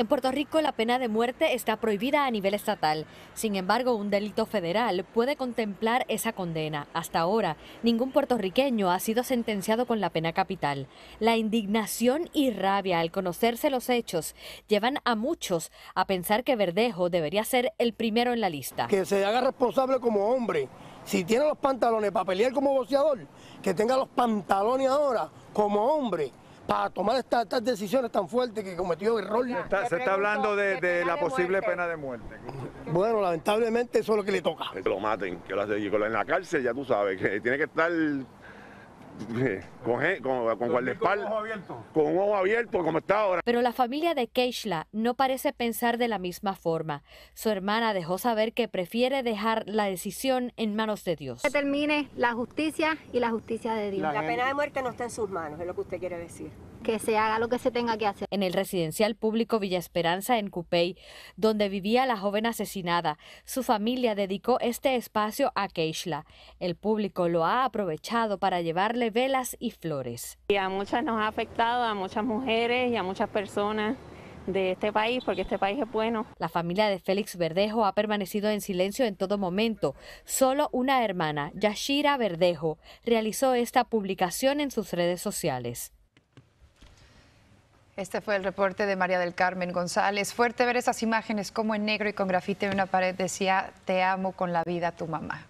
En Puerto Rico la pena de muerte está prohibida a nivel estatal. Sin embargo, un delito federal puede contemplar esa condena. Hasta ahora, ningún puertorriqueño ha sido sentenciado con la pena capital. La indignación y rabia al conocerse los hechos llevan a muchos a pensar que Verdejo debería ser el primero en la lista. Que se haga responsable como hombre. Si tiene los pantalones para pelear como boxeador, que tenga los pantalones ahora como hombre para tomar estas, decisiones tan fuertes que cometió el se está, hablando de, la posible pena de muerte. Bueno, lamentablemente eso es lo que le toca. Que lo maten, que lo hace en la cárcel, ya tú sabes, que tiene que estar con, con, con guardaespaldas. Con un ojo abierto. como está ahora. Pero la familia de Keishla no parece pensar de la misma forma. Su hermana dejó saber que prefiere dejar la decisión en manos de Dios. Que termine la justicia y la justicia de Dios. la pena de muerte no está en sus manos, es lo que usted quiere decir que se haga lo que se tenga que hacer. En el residencial público Villa Esperanza, en Cupey, donde vivía la joven asesinada, su familia dedicó este espacio a Keishla. El público lo ha aprovechado para llevarle velas y flores. Y a muchas nos ha afectado, a muchas mujeres y a muchas personas de este país, porque este país es bueno. La familia de Félix Verdejo ha permanecido en silencio en todo momento. Solo una hermana, Yashira Verdejo, realizó esta publicación en sus redes sociales. Este fue el reporte de María del Carmen González. Fuerte ver esas imágenes como en negro y con grafite en una pared decía, te amo con la vida tu mamá.